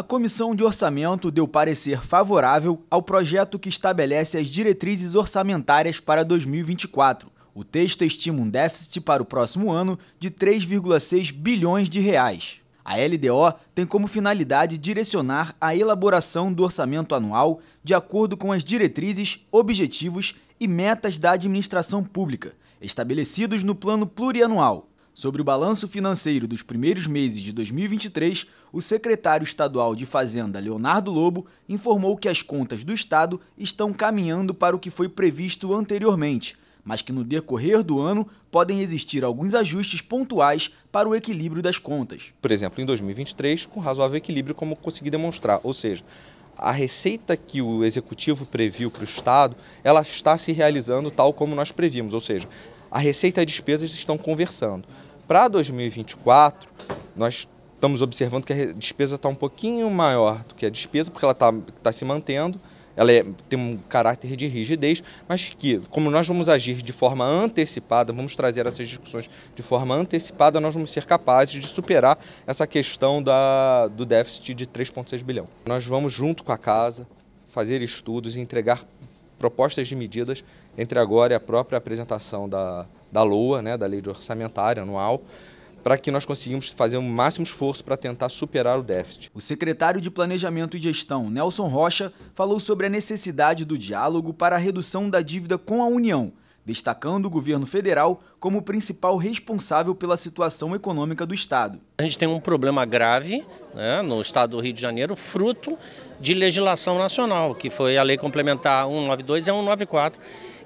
A Comissão de Orçamento deu parecer favorável ao projeto que estabelece as diretrizes orçamentárias para 2024. O texto estima um déficit para o próximo ano de 3,6 bilhões de reais. A LDO tem como finalidade direcionar a elaboração do orçamento anual de acordo com as diretrizes, objetivos e metas da administração pública, estabelecidos no plano plurianual, Sobre o balanço financeiro dos primeiros meses de 2023, o secretário estadual de Fazenda, Leonardo Lobo, informou que as contas do Estado estão caminhando para o que foi previsto anteriormente, mas que no decorrer do ano podem existir alguns ajustes pontuais para o equilíbrio das contas. Por exemplo, em 2023, com razoável equilíbrio, como consegui demonstrar, ou seja, a receita que o executivo previu para o Estado, ela está se realizando tal como nós previmos, ou seja, a receita e as despesas estão conversando para 2024, nós estamos observando que a despesa está um pouquinho maior do que a despesa, porque ela está tá se mantendo, ela é, tem um caráter de rigidez, mas que, como nós vamos agir de forma antecipada, vamos trazer essas discussões de forma antecipada, nós vamos ser capazes de superar essa questão da, do déficit de 3,6 bilhão. Nós vamos, junto com a casa, fazer estudos e entregar propostas de medidas entre agora e a própria apresentação da, da LOA, né, da Lei de Orçamentária Anual, para que nós conseguimos fazer o máximo esforço para tentar superar o déficit. O secretário de Planejamento e Gestão, Nelson Rocha, falou sobre a necessidade do diálogo para a redução da dívida com a União, destacando o governo federal como principal responsável pela situação econômica do Estado. A gente tem um problema grave né, no Estado do Rio de Janeiro, fruto de legislação nacional, que foi a Lei Complementar 192 e 194,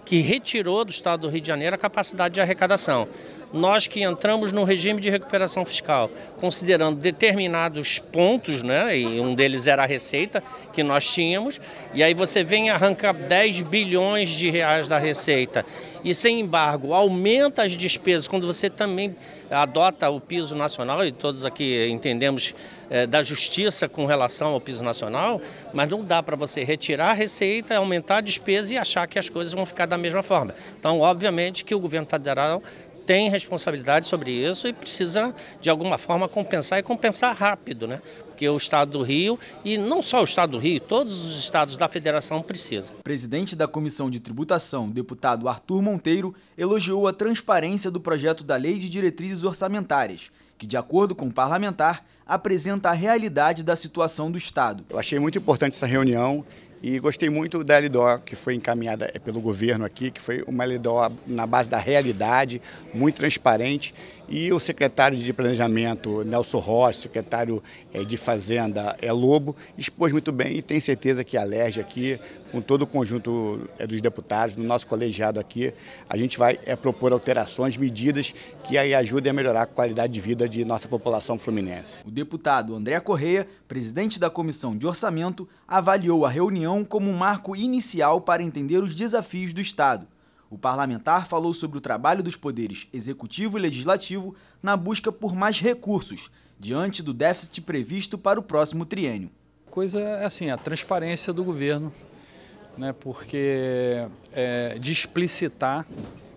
que retirou do estado do Rio de Janeiro a capacidade de arrecadação nós que entramos no regime de recuperação fiscal, considerando determinados pontos, né, e um deles era a receita que nós tínhamos, e aí você vem arrancar 10 bilhões de reais da receita. E sem embargo, aumenta as despesas quando você também adota o piso nacional, e todos aqui entendemos é, da justiça com relação ao piso nacional, mas não dá para você retirar a receita, aumentar a despesa e achar que as coisas vão ficar da mesma forma. Então, obviamente que o governo federal tem responsabilidade sobre isso e precisa, de alguma forma, compensar e compensar rápido, né? Porque o Estado do Rio, e não só o Estado do Rio, todos os estados da federação precisam. Presidente da Comissão de Tributação, deputado Arthur Monteiro, elogiou a transparência do projeto da Lei de Diretrizes Orçamentárias, que, de acordo com o parlamentar, apresenta a realidade da situação do Estado. Eu achei muito importante essa reunião e gostei muito da LDO que foi encaminhada é, pelo governo aqui, que foi uma LDO na base da realidade, muito transparente. E o secretário de Planejamento, Nelson Rossi, secretário é, de Fazenda, é Lobo, expôs muito bem e tenho certeza que a LERJ aqui, com todo o conjunto é, dos deputados, no nosso colegiado aqui, a gente vai propor alterações, medidas que aí ajudem a melhorar a qualidade de vida de nossa população fluminense. O deputado André Correia, presidente da Comissão de Orçamento, avaliou a reunião como um marco inicial para entender os desafios do Estado. O parlamentar falou sobre o trabalho dos poderes executivo e legislativo na busca por mais recursos, diante do déficit previsto para o próximo triênio. Coisa assim, a transparência do governo, né, porque é, de explicitar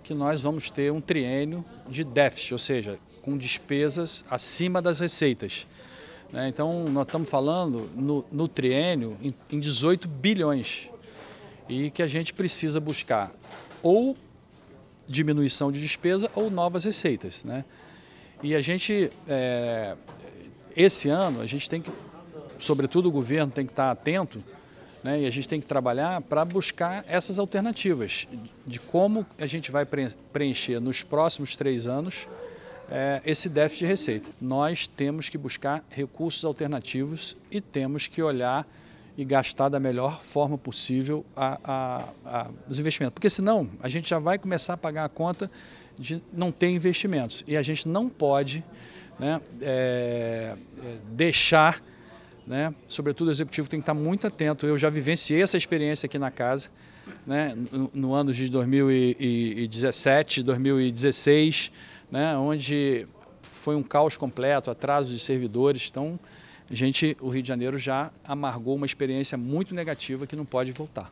que nós vamos ter um triênio de déficit, ou seja, com despesas acima das receitas. Né? Então, nós estamos falando no, no triênio em, em 18 bilhões e que a gente precisa buscar ou diminuição de despesa ou novas receitas. Né? E a gente, é, esse ano, a gente tem que, sobretudo o governo tem que estar atento né? e a gente tem que trabalhar para buscar essas alternativas de como a gente vai preencher nos próximos três anos é, esse déficit de receita. Nós temos que buscar recursos alternativos e temos que olhar e gastar da melhor forma possível a, a, a, os investimentos. Porque senão a gente já vai começar a pagar a conta de não ter investimentos. E a gente não pode né, é, é deixar, né, sobretudo o executivo tem que estar muito atento. Eu já vivenciei essa experiência aqui na casa, né, no, no ano de 2017, 2016 né, onde foi um caos completo, atraso de servidores. Então, gente, o Rio de Janeiro já amargou uma experiência muito negativa que não pode voltar.